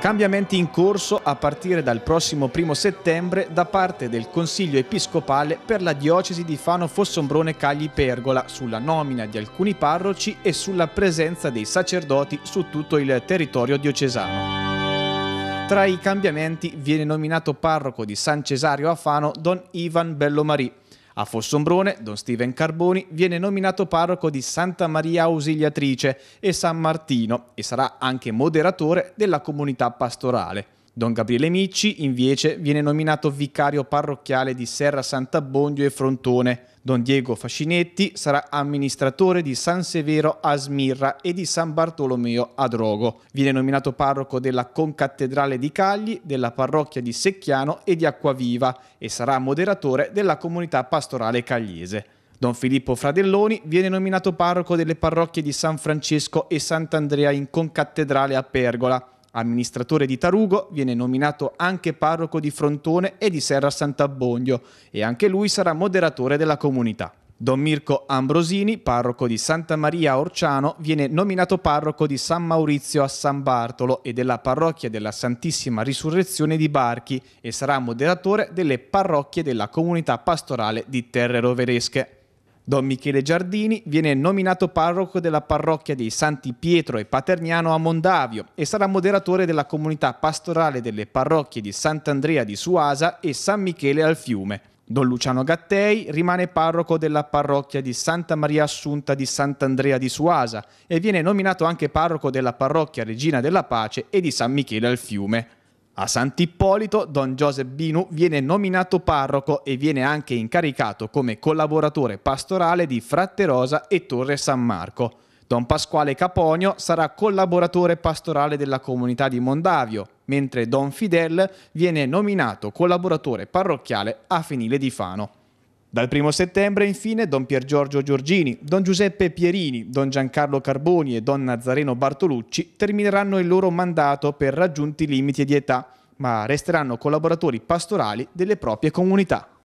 Cambiamenti in corso a partire dal prossimo 1 settembre da parte del Consiglio Episcopale per la diocesi di Fano Fossombrone Cagli Pergola sulla nomina di alcuni parroci e sulla presenza dei sacerdoti su tutto il territorio diocesano. Tra i cambiamenti viene nominato parroco di San Cesario a Fano don Ivan Bellomarì, a Fossombrone, don Steven Carboni viene nominato parroco di Santa Maria Ausiliatrice e San Martino e sarà anche moderatore della comunità pastorale. Don Gabriele Micci invece viene nominato vicario parrocchiale di Serra Sant'Abbondio e Frontone. Don Diego Fascinetti sarà amministratore di San Severo a Smirra e di San Bartolomeo a Drogo. Viene nominato parroco della concattedrale di Cagli, della parrocchia di Secchiano e di Acquaviva e sarà moderatore della comunità pastorale cagliese. Don Filippo Fradelloni viene nominato parroco delle parrocchie di San Francesco e Sant'Andrea in concattedrale a Pergola Amministratore di Tarugo viene nominato anche parroco di Frontone e di Serra Sant'Abbondio e anche lui sarà moderatore della comunità. Don Mirko Ambrosini, parroco di Santa Maria a Orciano, viene nominato parroco di San Maurizio a San Bartolo e della parrocchia della Santissima Risurrezione di Barchi e sarà moderatore delle parrocchie della comunità pastorale di Terre Roveresche. Don Michele Giardini viene nominato parroco della parrocchia dei Santi Pietro e Paterniano a Mondavio e sarà moderatore della comunità pastorale delle parrocchie di Sant'Andrea di Suasa e San Michele al Fiume. Don Luciano Gattei rimane parroco della parrocchia di Santa Maria Assunta di Sant'Andrea di Suasa e viene nominato anche parroco della parrocchia Regina della Pace e di San Michele al Fiume. A Sant'Ippolito Don Giuseppe Binu viene nominato parroco e viene anche incaricato come collaboratore pastorale di Fratte Rosa e Torre San Marco. Don Pasquale Caponio sarà collaboratore pastorale della comunità di Mondavio, mentre Don Fidel viene nominato collaboratore parrocchiale a Fenile di Fano. Dal primo settembre, infine, Don Pier Giorgio Giorgini, Don Giuseppe Pierini, Don Giancarlo Carboni e Don Nazareno Bartolucci termineranno il loro mandato per raggiunti limiti di età, ma resteranno collaboratori pastorali delle proprie comunità.